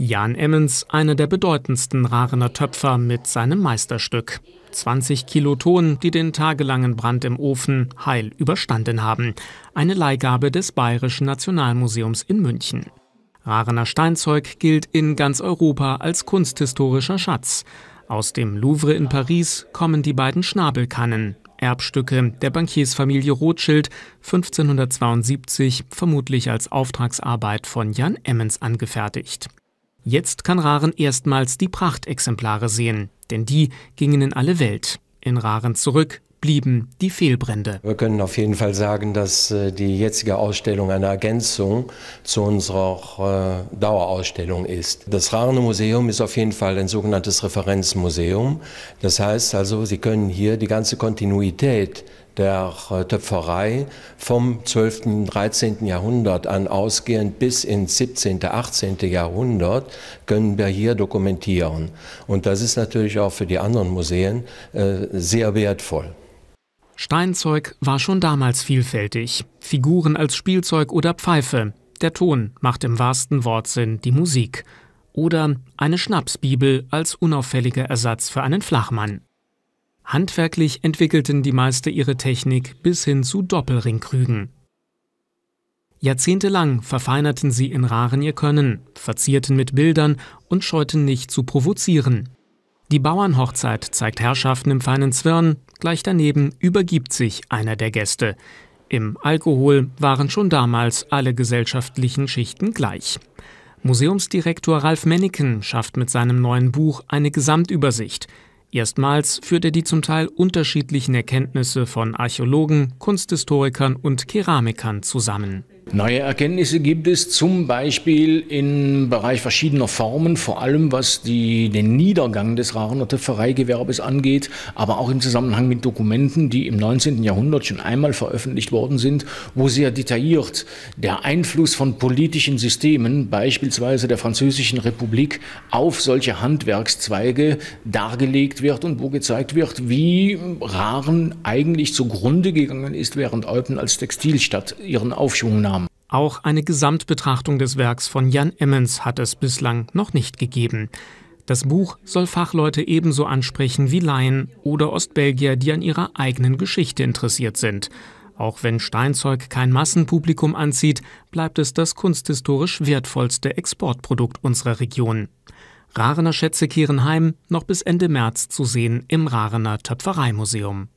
Jan Emmons, einer der bedeutendsten Rarener Töpfer mit seinem Meisterstück. 20 Kilo Ton, die den tagelangen Brand im Ofen heil überstanden haben. Eine Leihgabe des Bayerischen Nationalmuseums in München. Rarener Steinzeug gilt in ganz Europa als kunsthistorischer Schatz. Aus dem Louvre in Paris kommen die beiden Schnabelkannen, Erbstücke der Bankiersfamilie Rothschild 1572 vermutlich als Auftragsarbeit von Jan Emmons angefertigt. Jetzt kann Raren erstmals die Prachtexemplare sehen, denn die gingen in alle Welt. In Raren zurück blieben die Fehlbrände. Wir können auf jeden Fall sagen, dass äh, die jetzige Ausstellung eine Ergänzung zu unserer äh, Dauerausstellung ist. Das Rarne Museum ist auf jeden Fall ein sogenanntes Referenzmuseum. Das heißt also, Sie können hier die ganze Kontinuität der Töpferei vom 12. und 13. Jahrhundert an ausgehend bis ins 17., 18. Jahrhundert können wir hier dokumentieren. Und das ist natürlich auch für die anderen Museen äh, sehr wertvoll. Steinzeug war schon damals vielfältig. Figuren als Spielzeug oder Pfeife. Der Ton macht im wahrsten Wortsinn die Musik. Oder eine Schnapsbibel als unauffälliger Ersatz für einen Flachmann. Handwerklich entwickelten die Meister ihre Technik bis hin zu Doppelringkrügen. Jahrzehntelang verfeinerten sie in Raren ihr Können, verzierten mit Bildern und scheuten nicht zu provozieren. Die Bauernhochzeit zeigt Herrschaften im feinen Zwirn, gleich daneben übergibt sich einer der Gäste. Im Alkohol waren schon damals alle gesellschaftlichen Schichten gleich. Museumsdirektor Ralf Menneken schafft mit seinem neuen Buch eine Gesamtübersicht – Erstmals führt er die zum Teil unterschiedlichen Erkenntnisse von Archäologen, Kunsthistorikern und Keramikern zusammen. Neue Erkenntnisse gibt es zum Beispiel im Bereich verschiedener Formen, vor allem was die, den Niedergang des Rarener Töpfereigewerbes angeht, aber auch im Zusammenhang mit Dokumenten, die im 19. Jahrhundert schon einmal veröffentlicht worden sind, wo sehr detailliert der Einfluss von politischen Systemen, beispielsweise der Französischen Republik, auf solche Handwerkszweige dargelegt wird und wo gezeigt wird, wie Raren eigentlich zugrunde gegangen ist, während Eupen als Textilstadt ihren Aufschwung nahm. Auch eine Gesamtbetrachtung des Werks von Jan Emmons hat es bislang noch nicht gegeben. Das Buch soll Fachleute ebenso ansprechen wie Laien oder Ostbelgier, die an ihrer eigenen Geschichte interessiert sind. Auch wenn Steinzeug kein Massenpublikum anzieht, bleibt es das kunsthistorisch wertvollste Exportprodukt unserer Region. Rarener Schätze kehren heim, noch bis Ende März zu sehen im Rarener Töpfereimuseum.